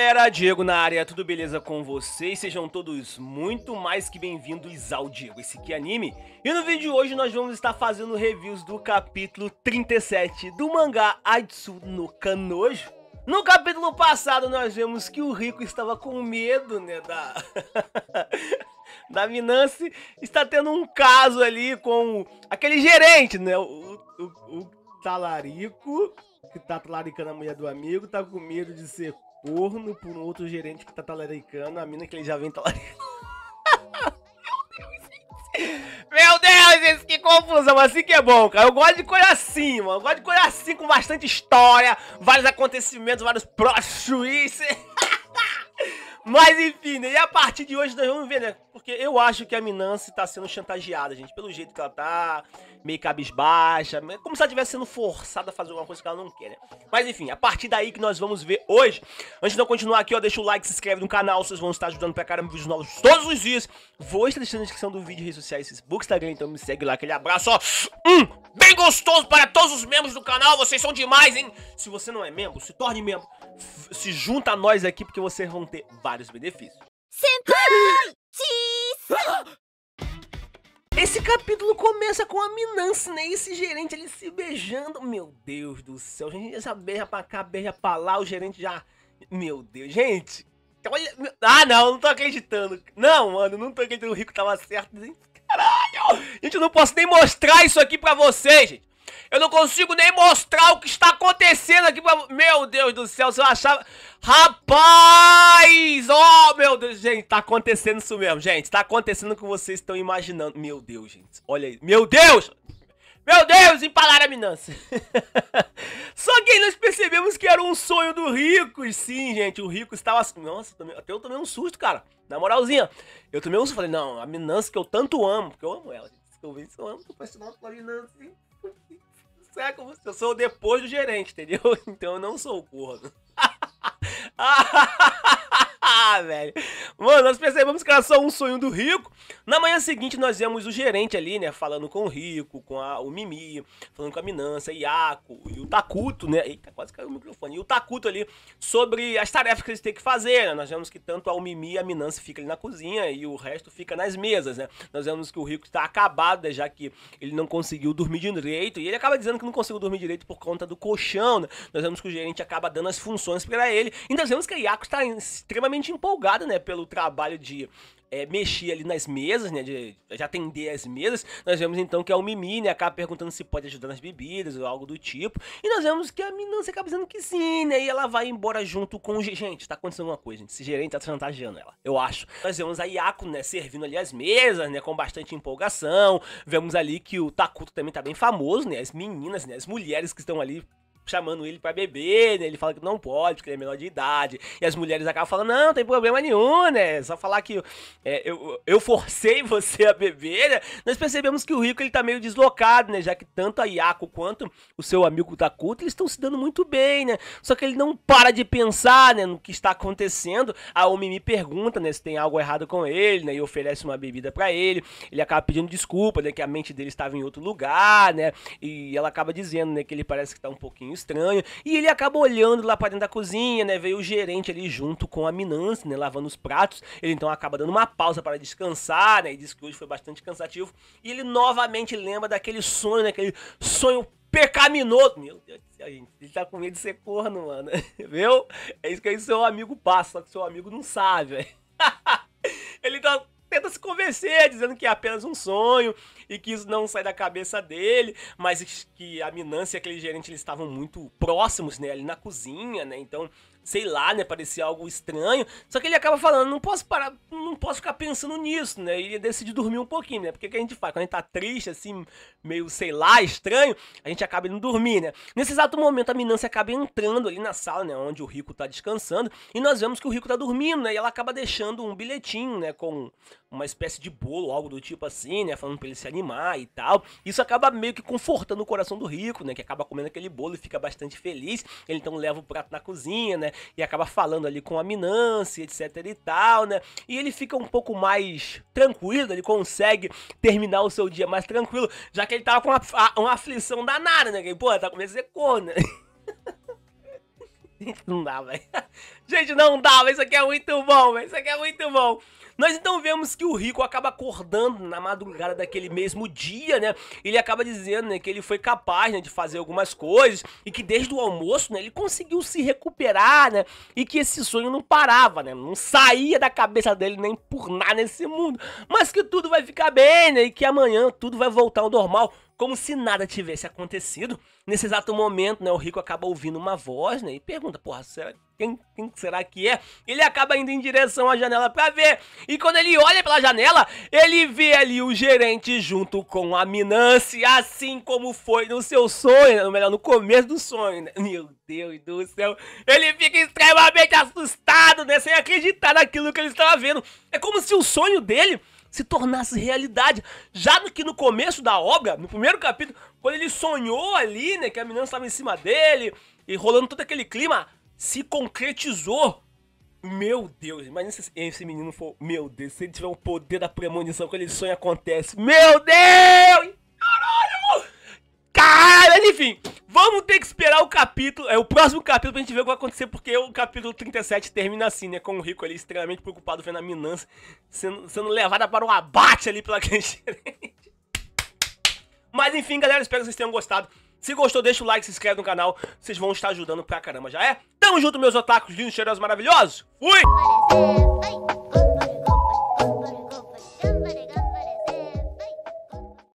galera, Diego na área, tudo beleza com vocês? Sejam todos muito mais que bem-vindos ao Diego Esse Que é Anime. E no vídeo de hoje nós vamos estar fazendo reviews do capítulo 37 do mangá Aitsu no Kanojo. No capítulo passado nós vemos que o Rico estava com medo, né, da... da Minance, está tendo um caso ali com aquele gerente, né, o, o, o talarico, que tá talaricando a mulher do amigo, tá com medo de ser corno por um outro gerente que tá talaricando, a mina que ele já vem talaricando. Meu Deus, que confusão, assim que é bom, cara. Eu gosto de coisa assim, mano. Eu gosto de coisa assim com bastante história, vários acontecimentos, vários próximos. Mas enfim, né? E a partir de hoje nós vamos ver, né? Porque eu acho que a Minance tá sendo chantageada, gente. Pelo jeito que ela tá, meio cabisbaixa. Como se ela estivesse sendo forçada a fazer alguma coisa que ela não quer, né? Mas enfim, a partir daí que nós vamos ver hoje. Antes de eu continuar aqui, ó, deixa o like, se inscreve no canal. Vocês vão estar ajudando pra caramba vídeos novos todos os dias. Vou estar deixando na descrição do vídeo, redes sociais, Facebook, Instagram. Então me segue lá, aquele abraço, ó. Um bem gostoso para todos os membros do canal. Vocês são demais, hein? Se você não é membro, se torne membro. se junta a nós aqui porque vocês vão ter vários benefícios. Senpai! Esse capítulo começa com a Minance, né? esse gerente ali se beijando. Meu Deus do céu. gente essa beija pra cá, beija pra lá. O gerente já... Meu Deus, gente. Olha... Ah, não. Não tô acreditando. Não, mano. Não tô acreditando. O Rico tava certo. Hein? Gente, eu não posso nem mostrar isso aqui pra vocês, gente. Eu não consigo nem mostrar o que está acontecendo aqui pra... Meu Deus do céu, se eu achava... Rapaz! Oh, meu Deus, gente, tá acontecendo isso mesmo, gente. Tá acontecendo o que vocês estão imaginando. Meu Deus, gente. Olha aí. Meu Deus! Meu Deus, empalaram a minança. Só que aí nós percebemos que era um sonho do Rico. Sim, gente, o Rico estava... Assim, Nossa, até eu tomei um susto, cara. Na moralzinha. Eu tomei um susto. Falei, não, a minança que eu tanto amo. Porque eu amo ela. eu vejo, eu amo. Tô apaixonado pela minância. Saca? Eu sou depois do gerente, entendeu? Então eu não sou o corno. Ah, velho. Mano, nós percebemos que era só um sonho do rico. Na manhã seguinte, nós vemos o gerente ali, né? Falando com o rico, com a, o Mimi, falando com a Minança, Iaco e o Takuto, né? Eita, quase caiu o microfone. E o Takuto ali sobre as tarefas que eles têm que fazer, né? Nós vemos que tanto a Mimi e a Minança ficam ali na cozinha e o resto fica nas mesas, né? Nós vemos que o rico está acabado, né? Já que ele não conseguiu dormir direito. E ele acaba dizendo que não conseguiu dormir direito por conta do colchão, né? Nós vemos que o gerente acaba dando as funções para ele. E nós vemos que a Iaco está extremamente empolgada, né, pelo trabalho de é, mexer ali nas mesas, né? De, de, atender as mesas. Nós vemos então que é o Mimi, né? Acaba perguntando se pode ajudar nas bebidas ou algo do tipo. E nós vemos que a Minância acaba dizendo que sim, né? E ela vai embora junto com o. Gente, tá acontecendo alguma coisa, gente. Esse gerente tá chantageando ela, eu acho. Nós vemos a Yako, né? Servindo ali as mesas, né? Com bastante empolgação. Vemos ali que o Takuto também tá bem famoso, né? As meninas, né? As mulheres que estão ali chamando ele para beber, né? Ele fala que não pode, porque ele é menor de idade. E as mulheres acabam falando, não, não tem problema nenhum, né? Só falar que é, eu, eu forcei você a beber, né? Nós percebemos que o Rico, ele tá meio deslocado, né? Já que tanto a Iaco quanto o seu amigo Takuto eles estão se dando muito bem, né? Só que ele não para de pensar, né? No que está acontecendo. A Omi me pergunta, né? Se tem algo errado com ele, né? E oferece uma bebida para ele. Ele acaba pedindo desculpa, né? Que a mente dele estava em outro lugar, né? E ela acaba dizendo, né? Que ele parece que tá um pouquinho estranho E ele acaba olhando lá para dentro da cozinha, né? Veio o gerente ali junto com a Minance, né? Lavando os pratos. Ele então acaba dando uma pausa para descansar, né? E diz que hoje foi bastante cansativo. E ele novamente lembra daquele sonho, né? Aquele sonho pecaminoso. Meu Deus do céu, gente. Ele tá com medo de ser corno, mano. Viu? É isso que aí seu amigo passa, só que seu amigo não sabe, velho. ele tá, tenta se convencer, dizendo que é apenas um sonho e que isso não sai da cabeça dele, mas que a Minância e aquele gerente eles estavam muito próximos, né, ali na cozinha, né? Então, sei lá, né, parecia algo estranho. Só que ele acaba falando, não posso parar, não posso ficar pensando nisso, né? E decide dormir um pouquinho, né? Porque o que a gente faz quando a gente tá triste assim, meio, sei lá, estranho, a gente acaba indo dormir, né? Nesse exato momento a Minância acaba entrando ali na sala, né, onde o Rico tá descansando, e nós vemos que o Rico tá dormindo, né? E ela acaba deixando um bilhetinho, né, com uma espécie de bolo, algo do tipo assim, né? Falando pra ele se animar e tal. Isso acaba meio que confortando o coração do rico, né? Que acaba comendo aquele bolo e fica bastante feliz. Ele então leva o prato na cozinha, né? E acaba falando ali com a Minância, etc e tal, né? E ele fica um pouco mais tranquilo, ele consegue terminar o seu dia mais tranquilo, já que ele tava com uma, uma aflição danada, né? Que, pô, tá com medo de ser corno, né? Não dá, velho. Gente, não dá, mas isso aqui é muito bom, mas isso aqui é muito bom. Nós então vemos que o Rico acaba acordando na madrugada daquele mesmo dia, né? Ele acaba dizendo né, que ele foi capaz né, de fazer algumas coisas e que desde o almoço né, ele conseguiu se recuperar, né? E que esse sonho não parava, né? Não saía da cabeça dele nem por nada nesse mundo. Mas que tudo vai ficar bem, né? E que amanhã tudo vai voltar ao normal como se nada tivesse acontecido. Nesse exato momento, né, o Rico acaba ouvindo uma voz, né, e pergunta, porra, será quem, quem será que é? Ele acaba indo em direção à janela para ver. E quando ele olha pela janela, ele vê ali o gerente junto com a Minance, assim como foi no seu sonho, ou melhor, no começo do sonho. Né? Meu Deus do céu. Ele fica extremamente assustado, né? Sem acreditar naquilo que ele estava vendo. É como se o sonho dele se tornasse realidade. Já no que no começo da obra, no primeiro capítulo, quando ele sonhou ali, né, que a menina estava em cima dele e rolando todo aquele clima, se concretizou. Meu Deus, imagina se esse menino for. Meu Deus, se ele tiver um poder da premonição, quando ele sonha, acontece. Meu Deus! Caralho! Caralho, enfim. Vamos ter que esperar o capítulo, é o próximo capítulo pra gente ver o que vai acontecer, porque o capítulo 37 termina assim, né? Com o Rico ali extremamente preocupado vendo a Minança sendo, sendo levada para um abate ali pela gente. Mas enfim, galera, espero que vocês tenham gostado. Se gostou, deixa o like, se inscreve no canal. Vocês vão estar ajudando pra caramba, já é? Tamo junto, meus otakus lindos, cheirosos, maravilhosos. Fui!